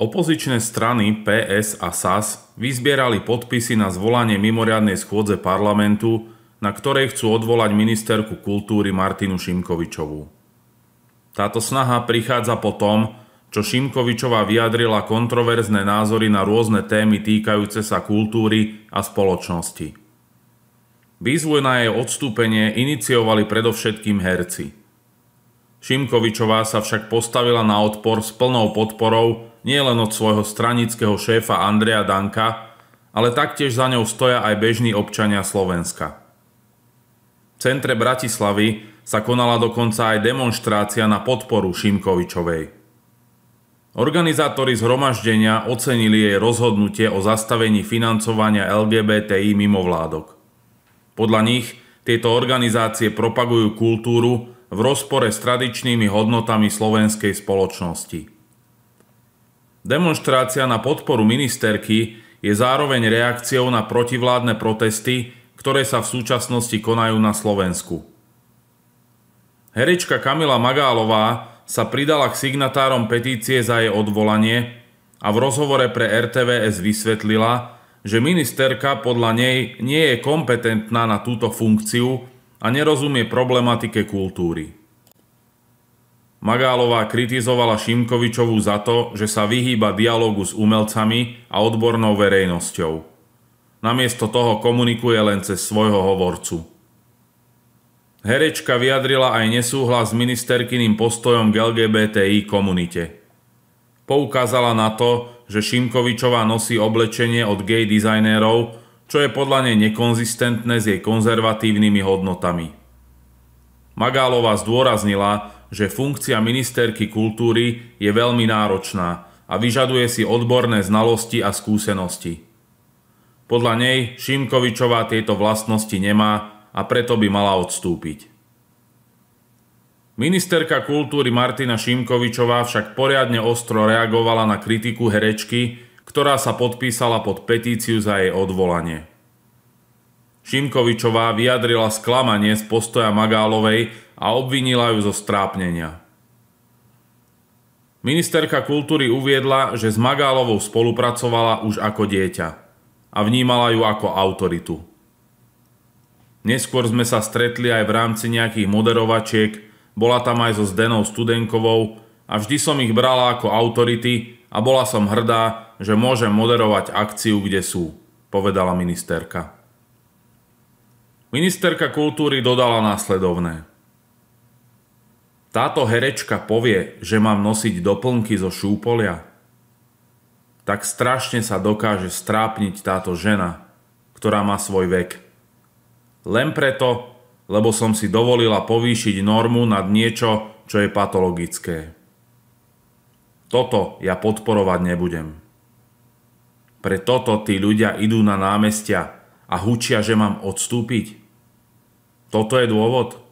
Opozičné strany PS a SAS vyzbierali podpisy na zvolanie mimoriadnej schôdze parlamentu, na ktorej chcú odvolať ministerku kultúry Martinu Šimkovičovú. Táto snaha prichádza po tom, čo Šimkovičová vyjadrila kontroverzné názory na rôzne témy týkajúce sa kultúry a spoločnosti. Výzvu na jej odstúpenie iniciovali predovšetkým herci – Šimkovičová sa však postavila na odpor s plnou podporou nielen od svojho stranického šéfa Andreja Danka, ale taktiež za ňou stoja aj bežní občania Slovenska. V centre Bratislavy sa konala dokonca aj demonstrácia na podporu Šimkovičovej. Organizátori zhromaždenia ocenili jej rozhodnutie o zastavení financovania LGBTI mimovládok. Podľa nich tieto organizácie propagujú kultúru, v rozpore s tradičnými hodnotami slovenskej spoločnosti. Demonstrácia na podporu ministerky je zároveň reakciou na protivládne protesty, ktoré sa v súčasnosti konajú na Slovensku. Herečka Kamila Magálová sa pridala k signatárom petície za jej odvolanie a v rozhovore pre RTVS vysvetlila, že ministerka podľa nej nie je kompetentná na túto funkciu, a nerozumie problematike kultúry. Magálová kritizovala Šimkovičovu za to, že sa vyhýba dialogu s umelcami a odbornou verejnosťou. Namiesto toho komunikuje len cez svojho hovorcu. Herečka vyjadrila aj nesúhlas s ministerkyným postojom k LGBTI komunite. Poukázala na to, že Šimkovičová nosí oblečenie od gay dizajnérov čo je podľa nej nekonzistentné s jej konzervatívnymi hodnotami. Magálova zdôraznila, že funkcia ministerky kultúry je veľmi náročná a vyžaduje si odborné znalosti a skúsenosti. Podľa nej Šimkovičová tieto vlastnosti nemá a preto by mala odstúpiť. Ministerka kultúry Martina Šimkovičová však poriadne ostro reagovala na kritiku herečky, ktorá sa podpísala pod petíciu za jej odvolanie. Šimkovičová vyjadrila sklamanie z postoja Magálovej a obvinila ju zo strápnenia. Ministerka kultúry uviedla, že s Magálovou spolupracovala už ako dieťa a vnímala ju ako autoritu. Neskôr sme sa stretli aj v rámci nejakých moderovačiek, bola tam aj so Zdenou Studenkovou a vždy som ich brala ako autority a bola som hrdá, že môže moderovať akciu, kde sú, povedala ministerka. Ministerka kultúry dodala následovné. Táto herečka povie, že mám nosiť doplnky zo šúpolia. Tak strašne sa dokáže strápniť táto žena, ktorá má svoj vek. Len preto, lebo som si dovolila povýšiť normu nad niečo, čo je patologické. Toto ja podporovať nebudem. Pre toto tí ľudia idú na námestia a hučia, že mám odstúpiť. Toto je dôvod.